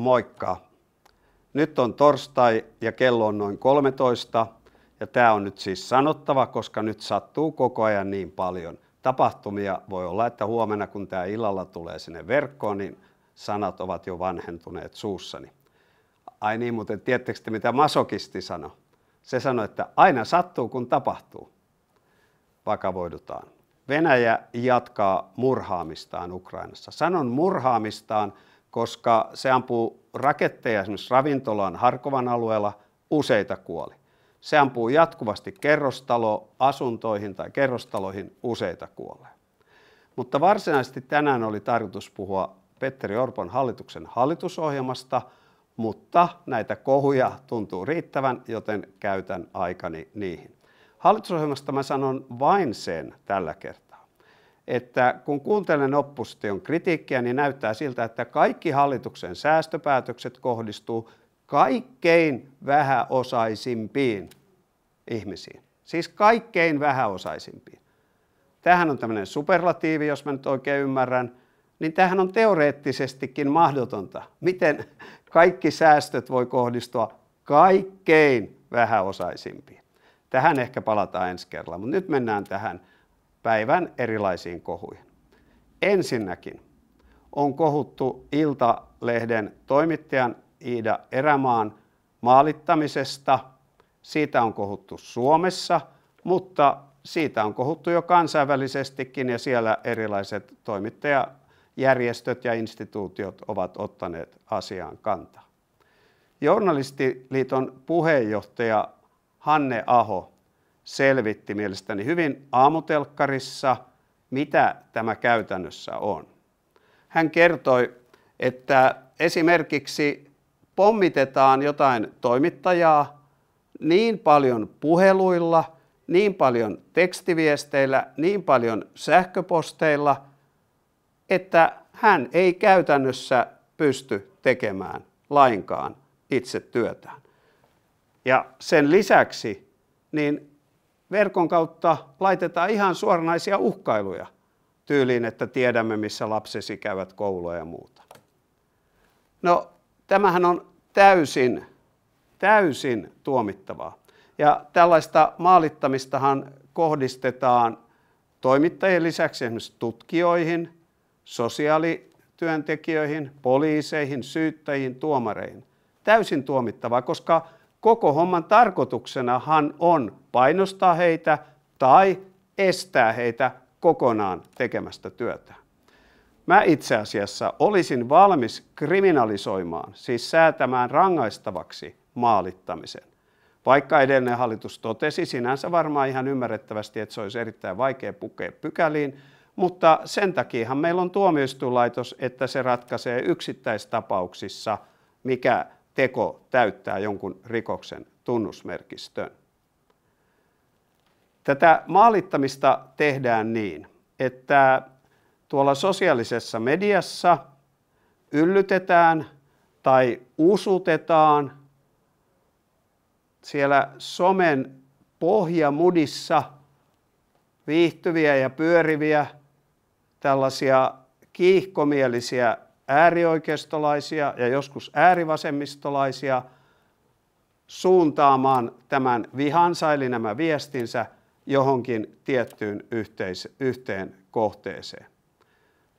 Moikka! Nyt on torstai ja kello on noin 13 ja tämä on nyt siis sanottava, koska nyt sattuu koko ajan niin paljon tapahtumia. Voi olla, että huomenna kun tämä illalla tulee sinne verkkoon, niin sanat ovat jo vanhentuneet suussani. Ai niin, muuten tiettekö te, mitä masokisti sanoi? Se sanoi, että aina sattuu kun tapahtuu. Vakavoidutaan. Venäjä jatkaa murhaamistaan Ukrainassa. Sanon murhaamistaan, koska se ampuu raketteja esimerkiksi ravintolaan Harkovan alueella, useita kuoli. Se ampuu jatkuvasti kerrostalo asuntoihin tai kerrostaloihin, useita kuolee. Mutta varsinaisesti tänään oli tarkoitus puhua Petteri Orpon hallituksen hallitusohjelmasta, mutta näitä kohuja tuntuu riittävän, joten käytän aikani niihin. Hallitusohjelmasta mä sanon vain sen tällä kertaa että kun kuuntelen opposition kritiikkiä, niin näyttää siltä, että kaikki hallituksen säästöpäätökset kohdistuu kaikkein vähäosaisimpiin ihmisiin. Siis kaikkein vähäosaisimpiin. Tähän on tämmöinen superlatiivi, jos mä nyt oikein ymmärrän, niin tähän on teoreettisestikin mahdotonta. Miten kaikki säästöt voi kohdistua kaikkein vähäosaisimpiin? Tähän ehkä palataan ensi kerralla, mutta nyt mennään tähän päivän erilaisiin kohuihin. Ensinnäkin on kohuttu Iltalehden toimittajan Iida Erämaan maalittamisesta. Siitä on kohuttu Suomessa, mutta siitä on kohuttu jo kansainvälisestikin ja siellä erilaiset toimittajajärjestöt ja instituutiot ovat ottaneet asiaan kantaa. Journalistiliiton puheenjohtaja Hanne Aho selvitti mielestäni hyvin aamutelkkarissa, mitä tämä käytännössä on. Hän kertoi, että esimerkiksi pommitetaan jotain toimittajaa niin paljon puheluilla, niin paljon tekstiviesteillä, niin paljon sähköposteilla, että hän ei käytännössä pysty tekemään lainkaan itse työtään. Ja sen lisäksi niin verkon kautta laitetaan ihan suoranaisia uhkailuja tyyliin, että tiedämme, missä lapsesi käyvät koulua ja muuta. No, tämähän on täysin, täysin tuomittavaa. Ja tällaista maalittamistahan kohdistetaan toimittajien lisäksi esimerkiksi tutkijoihin, sosiaalityöntekijöihin, poliiseihin, syyttäjiin, tuomareihin. Täysin tuomittavaa, koska koko homman tarkoituksenahan on painostaa heitä tai estää heitä kokonaan tekemästä työtä. Mä itse asiassa olisin valmis kriminalisoimaan, siis säätämään rangaistavaksi maalittamisen. Vaikka edellinen hallitus totesi sinänsä varmaan ihan ymmärrettävästi, että se olisi erittäin vaikea pukea pykäliin, mutta sen takiahan meillä on tuomioistuinlaitos, että se ratkaisee yksittäistapauksissa, mikä teko täyttää jonkun rikoksen tunnusmerkistön. Tätä maalittamista tehdään niin, että tuolla sosiaalisessa mediassa yllytetään tai usutetaan siellä somen pohjamudissa viihtyviä ja pyöriviä tällaisia kiihkomielisiä äärioikeistolaisia ja joskus äärivasemmistolaisia suuntaamaan tämän vihansa, eli nämä viestinsä, johonkin tiettyyn yhteis- yhteen kohteeseen.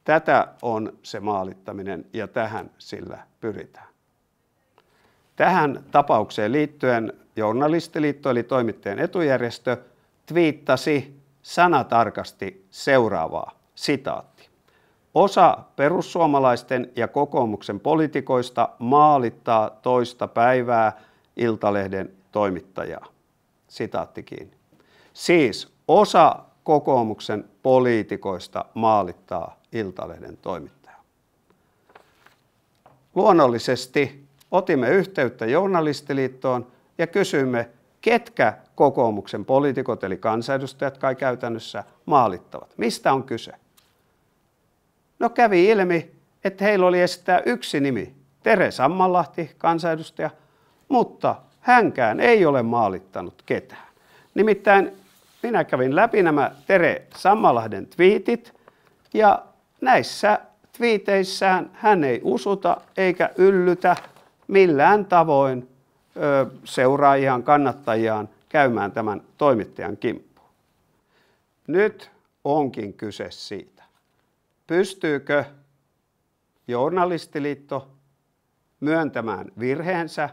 Tätä on se maalittaminen ja tähän sillä pyritään. Tähän tapaukseen liittyen journalistiliitto eli toimittajien etujärjestö twiittasi sanatarkasti seuraavaa sitaatti. Osa perussuomalaisten ja kokoomuksen poliitikoista maalittaa toista päivää Iltalehden toimittajaa. Sitaatti kiinni. Siis osa kokoomuksen poliitikoista maalittaa Iltalehden toimittajaa. Luonnollisesti otimme yhteyttä journalistiliittoon ja kysyimme, ketkä kokoomuksen poliitikot eli kansanedustajat kai käytännössä maalittavat. Mistä on kyse? No kävi ilmi, että heillä oli esittää yksi nimi, Tere Sammanlahti, kansanedustaja, mutta hänkään ei ole maalittanut ketään. Nimittäin minä kävin läpi nämä Tere Sammalahden twiitit ja näissä twiiteissään hän ei usuta eikä yllytä millään tavoin ö, seuraajiaan, kannattajiaan käymään tämän toimittajan kimppuun. Nyt onkin kyse siitä, pystyykö journalistiliitto myöntämään virheensä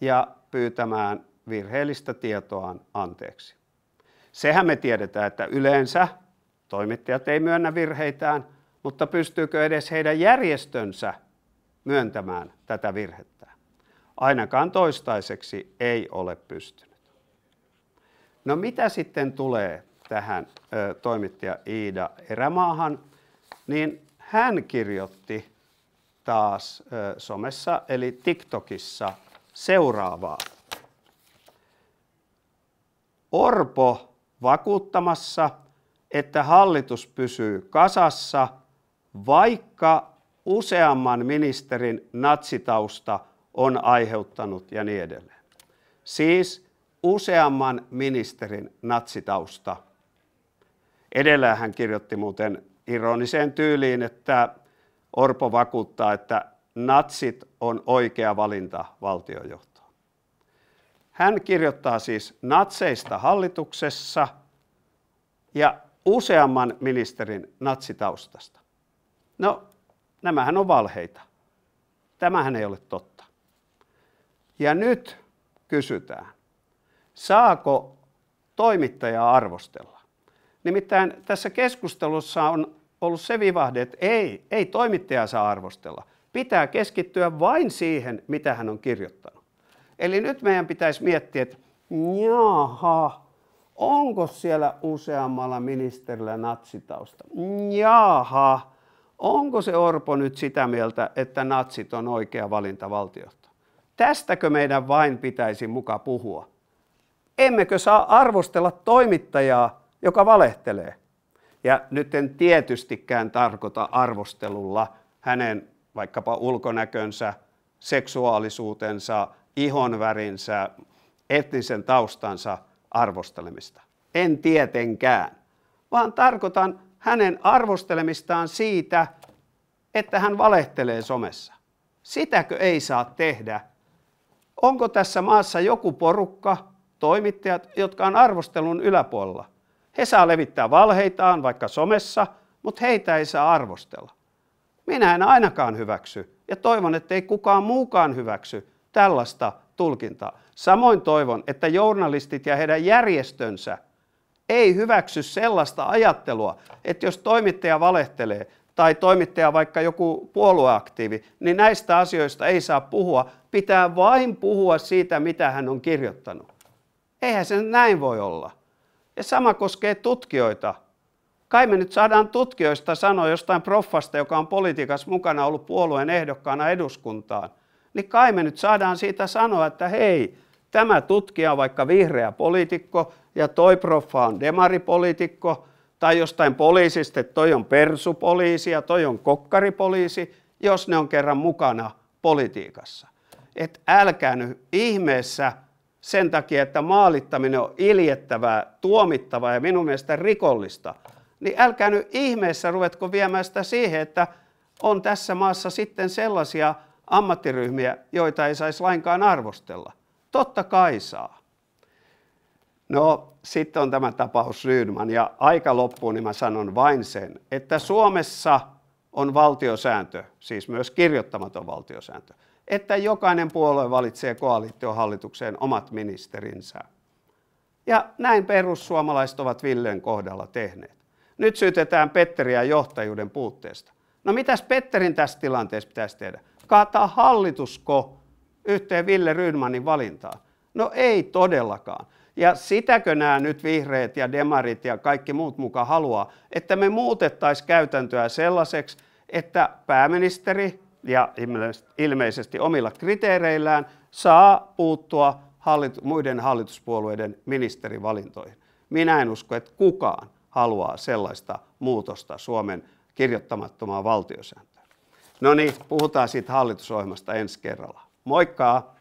ja pyytämään virheellistä tietoaan anteeksi. Sehän me tiedetään, että yleensä toimittajat ei myönnä virheitään, mutta pystyykö edes heidän järjestönsä myöntämään tätä virhettä? Ainakaan toistaiseksi ei ole pystynyt. No mitä sitten tulee tähän toimittaja Iida Erämaahan? niin hän kirjoitti taas somessa, eli TikTokissa, seuraavaa. Orpo vakuuttamassa, että hallitus pysyy kasassa, vaikka useamman ministerin natsitausta on aiheuttanut ja niin edelleen. Siis useamman ministerin natsitausta. Edellä hän kirjoitti muuten ironiseen tyyliin, että Orpo vakuuttaa, että natsit on oikea valinta valtiojohtoon. Hän kirjoittaa siis natseista hallituksessa ja useamman ministerin natsitaustasta. No, nämähän on valheita. Tämähän ei ole totta. Ja nyt kysytään, saako toimittajaa arvostella? Nimittäin tässä keskustelussa on ollut se vivahde, että ei, ei toimittaja saa arvostella. Pitää keskittyä vain siihen, mitä hän on kirjoittanut. Eli nyt meidän pitäisi miettiä, että jaha, onko siellä useammalla ministerillä natsitausta? Jaha, onko se Orpo nyt sitä mieltä, että natsit on oikea valinta valtiota? Tästäkö meidän vain pitäisi muka puhua? Emmekö saa arvostella toimittajaa, joka valehtelee? Ja nyt en tietystikään tarkoita arvostelulla hänen vaikkapa ulkonäkönsä, seksuaalisuutensa, ihonvärinsä, etnisen taustansa arvostelemista. En tietenkään, vaan tarkoitan hänen arvostelemistaan siitä, että hän valehtelee somessa. Sitäkö ei saa tehdä? Onko tässä maassa joku porukka, toimittajat, jotka on arvostelun yläpuolella? He saa levittää valheitaan vaikka somessa, mutta heitä ei saa arvostella. Minä en ainakaan hyväksy ja toivon, että ei kukaan muukaan hyväksy tällaista tulkintaa. Samoin toivon, että journalistit ja heidän järjestönsä ei hyväksy sellaista ajattelua, että jos toimittaja valehtelee tai toimittaja vaikka joku puolueaktiivi, niin näistä asioista ei saa puhua. Pitää vain puhua siitä, mitä hän on kirjoittanut. Eihän se näin voi olla. Ja sama koskee tutkijoita. Kai me nyt saadaan tutkijoista sanoa jostain proffasta, joka on politiikassa mukana ollut puolueen ehdokkaana eduskuntaan. Niin kai me nyt saadaan siitä sanoa, että hei, tämä tutkija on vaikka vihreä poliitikko ja toi proffa on demaripoliitikko, tai jostain poliisista, että toi on persupoliisi ja toi on kokkaripoliisi, jos ne on kerran mukana politiikassa. Et älkää nyt ihmeessä sen takia, että maalittaminen on iljettävää, tuomittavaa ja minun mielestä rikollista, niin älkää nyt ihmeessä ruvetko viemään sitä siihen, että on tässä maassa sitten sellaisia ammattiryhmiä, joita ei saisi lainkaan arvostella. Totta kai saa. No, sitten on tämä tapaus Rydman ja aika loppuun niin mä sanon vain sen, että Suomessa on valtiosääntö, siis myös kirjoittamaton valtiosääntö, että jokainen puolue valitsee koalitiohallitukseen omat ministerinsä. Ja näin perussuomalaiset ovat Villen kohdalla tehneet. Nyt syytetään Petteriä johtajuuden puutteesta. No mitäs Petterin tässä tilanteessa pitäisi tehdä? Kaataa hallitusko yhteen Ville Rydmanin valintaan? No ei todellakaan. Ja sitäkö nämä nyt vihreät ja demarit ja kaikki muut muka haluaa, että me muutettaisiin käytäntöä sellaiseksi, että pääministeri ja ilmeisesti omilla kriteereillään saa puuttua hallitu- muiden hallituspuolueiden ministerivalintoihin. Minä en usko, että kukaan haluaa sellaista muutosta Suomen kirjoittamattomaan valtiosääntöön. No niin, puhutaan siitä hallitusohjelmasta ensi kerralla. Moikkaa!